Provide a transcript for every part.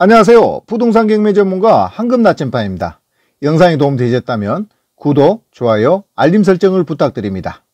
안녕하세요. 부동산 경매 전문가 황금 나침반입니다. 영상이 도움되셨다면 구독, 좋아요, 알림 설정을 부탁드립니다.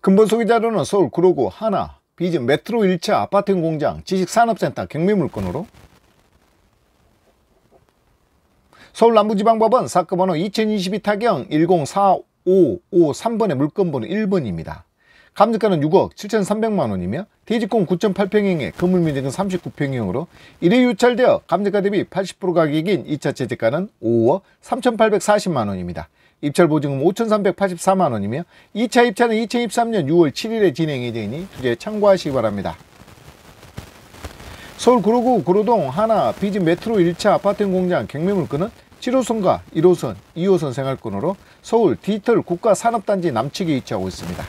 근본 소비자료는 서울 구로구 하나, 비즈 메트로 1차 아파트 공장 지식산업센터 경매물건으로 서울 남부지방법원 사건번호 2022 타경 104 553번의 물건번호 1번입니다. 감정가는 6억 7,300만 원이며 대지권 9.8평형에 건물면적은 39평형으로 1래 유찰되어 감정가 대비 80% 가격인 2차 재제가는 5억 3,840만 원입니다. 입찰 보증금 5,384만 원이며 2차 입찰은 2023년 6월 7일에 진행이 되니 투자에 참고하시기 바랍니다. 서울 구로구 구로동 하나 비즈 메트로 1차 아파트 공장 경매물건은 7호선과 1호선, 2호선 생활권으로 서울 디지털 국가산업단지 남측에 위치하고 있습니다.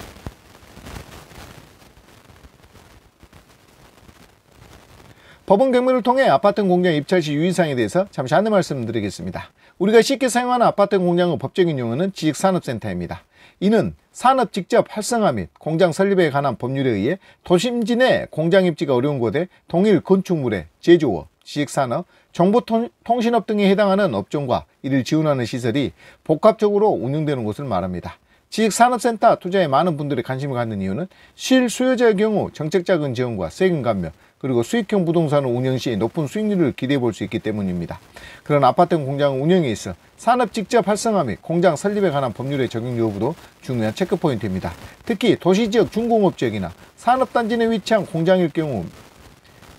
법원 경매를 통해 아파트 공장 입찰 시 유의사항에 대해서 잠시 안내 말씀드리겠습니다. 우리가 쉽게 사용하는 아파트 공장의 법적인 용어는 지식산업센터입니다. 이는 산업 직접 활성화 및 공장 설립에 관한 법률에 의해 도심지 내 공장 입지가 어려운 곳에 동일 건축물의 제조업, 지식산업, 정보통신업 등에 해당하는 업종과 이를 지원하는 시설이 복합적으로 운영되는 곳을 말합니다. 지식산업센터 투자에 많은 분들이 관심을 갖는 이유는 실수요자의 경우 정책자금 지원과 세금 감면 그리고 수익형 부동산을 운영 시 높은 수익률을 기대해 볼 수 있기 때문입니다. 그런 아파트형 공장 운영에 있어 산업 직접 활성화 및 공장 설립에 관한 법률의 적용 여부도 중요한 체크포인트입니다. 특히 도시지역 중공업 지역이나 산업단지 내 위치한 공장일 경우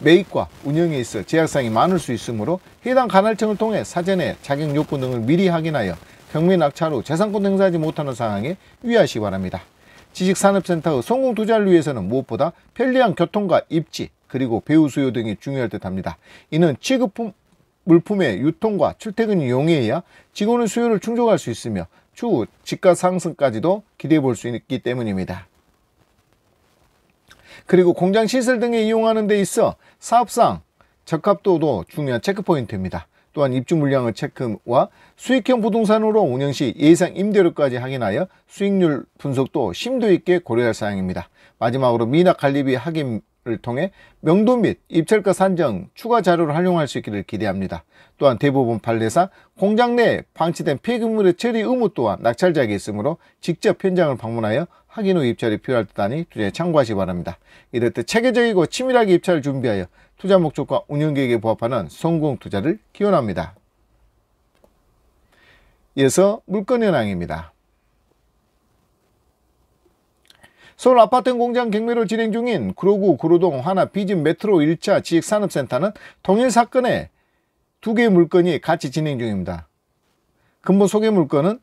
매입과 운영에 있어 제약사항이 많을 수 있으므로 해당 관할청을 통해 사전에 자격 요건 등을 미리 확인하여 경매 낙찰 후 재산권 행사하지 못하는 상황에 유의하시기 바랍니다. 지식산업센터의 성공 투자를 위해서는 무엇보다 편리한 교통과 입지 그리고 배우 수요 등이 중요할 듯합니다. 이는 취급품 물품의 유통과 출퇴근이 용이해야 직원의 수요를 충족할 수 있으며 추후 집가 상승까지도 기대해 볼 수 있기 때문입니다. 그리고 공장 시설 등에 이용하는 데 있어 사업상 적합도도 중요한 체크포인트입니다. 또한 입주 물량을 체크와 수익형 부동산으로 운영 시 예상 임대료까지 확인하여 수익률 분석도 심도 있게 고려할 사항입니다. 마지막으로 미납 관리비 확인 등을 통해 명도 및 입찰가 산정 추가 자료를 활용할 수 있기를 기대합니다. 또한 대부분 판례사 공장 내에 방치된 폐기물의 처리 의무 또한 낙찰자에 있으므로 직접 현장을 방문하여 확인 후 입찰이 필요할 듯하니 투자 참고하시 바랍니다. 이럴 때 체계적이고 치밀하게 입찰을 준비하여 투자 목적과 운영계획에 부합하는 성공 투자를 기원합니다. 이어서 물건 현황입니다. 서울 아파트 공장 경매로 진행 중인 구로구 구로동 하나 비집 메트로 1차 지역산업센터는 통일 사건에 두 개의 물건이 같이 진행 중입니다. 근본 소개 물건은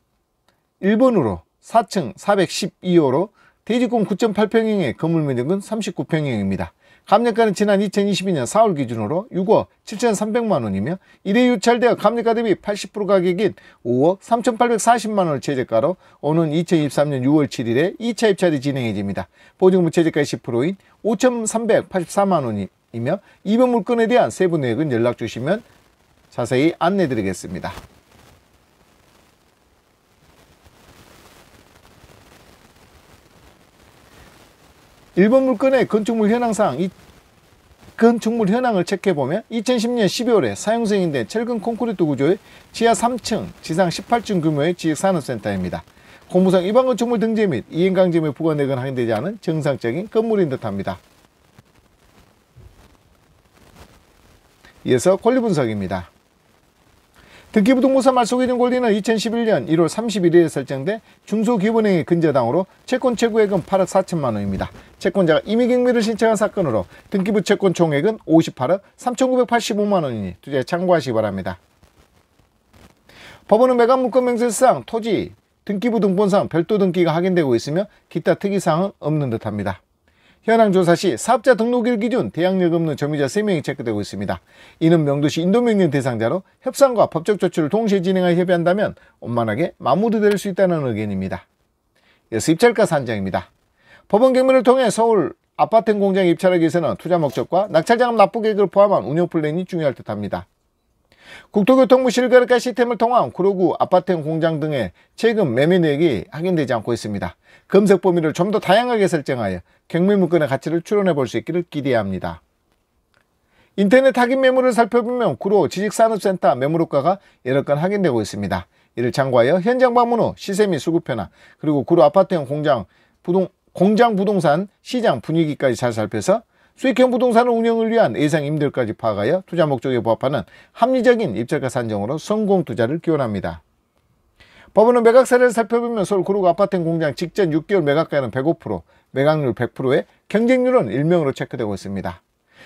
1번으로 4층 412호로 대지공 9.8평형의 건물 면적은 39평형입니다. 감리가는 지난 2022년 4월 기준으로 6억 7,300만 원이며 이래 유찰되어 감리가 대비 80% 가격인 5억 3,840만 원을 최저가로 오는 2023년 6월 7일에 2차 입찰이 진행해집니다. 보증금 최저가 10%인 5,384만 원이며 이번 물건에 대한 세부 내역은 연락 주시면 자세히 안내 드리겠습니다. 일본 물건의 건축물 현황상 이 건축물 현황을 체크해보면 2010년 12월에 사용 승인된 철근 콘크리트 구조의 지하 3층, 지상 18층 규모의 지역산업센터입니다. 공무상 일반 건축물 등재 및 이행강제물 보관액은 확인되지 않은 정상적인 건물인 듯합니다. 이어서 권리분석입니다. 등기부등본사 말소개정 권리는 2011년 1월 31일에 설정된 중소기업은행의 근저당으로 채권 최고액은 8억 4천만 원입니다. 채권자가 임의경매를 신청한 사건으로 등기부 채권 총액은 58억 3,985만 원이니 투자에 참고하시기 바랍니다. 법원은 매각 물건 명세상 토지, 등기부 등본상 별도 등기가 확인되고 있으며 기타 특이사항은 없는 듯합니다. 현황 조사 시 사업자 등록일 기준 대항력 없는 점유자 3명이 체크되고 있습니다. 이는 명도시 인도명령 대상자로 협상과 법적 조치를 동시에 진행하여 협의한다면 원만하게 마무리될 수 있다는 의견입니다. 이어서 입찰가 산정입니다. 법원 경문을 통해 서울 아파트 공장 입찰하기 위해서는 투자 목적과 낙찰자금 납부 계획을 포함한 운영 플랜이 중요할 듯합니다. 국토교통부 실거래가 시스템을 통한 구로구 아파트 형 공장 등의 최근 매매 내역이 확인되지 않고 있습니다. 검색 범위를 좀 더 다양하게 설정하여 경매물건의 가치를 추론해 볼 수 있기를 기대합니다. 인터넷 확인 매물을 살펴보면 구로 지식산업센터 매물호가가 여러 건 확인되고 있습니다. 이를 참고하여 현장 방문 후 시세 및 수급 변화 그리고 구로 아파트형 공장 부동 공장 부동산 시장 분위기까지 잘 살펴서 수익형 부동산을 운영을 위한 예상 임대료까지 파악하여 투자 목적에 부합하는 합리적인 입찰가 산정으로 성공 투자를 기원합니다. 법원은 매각세를 살펴보면 서울 구로구 아파트 공장 직전 6개월 매각가는 105%, 매각률 100%에 경쟁률은 일명으로 체크되고 있습니다.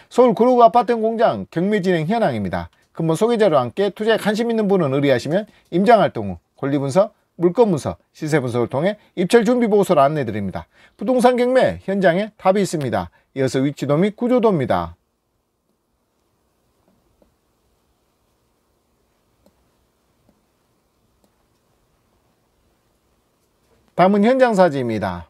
서울 구로구 아파트 공장 경매 진행 현황입니다. 근본 소개자료 함께 투자에 관심 있는 분은 의뢰하시면 임장활동 후 권리분석, 물건분석, 시세분석을 통해 입찰 준비 보고서를 안내드립니다. 부동산 경매 현장에 답이 있습니다. 이어서 위치도 및 구조도입니다. 다음은 현장 사진입니다.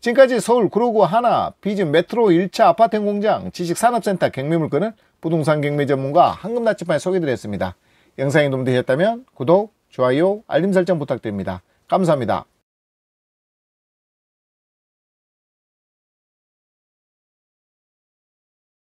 지금까지 서울 구로구 하나, 비즈 메트로 1차 아파트 공장, 지식산업센터 경매물건은 부동산 경매 전문가 한금나치판에 소개드렸습니다. 영상이 도움되셨다면 구독, 좋아요, 알림 설정 부탁드립니다. 감사합니다.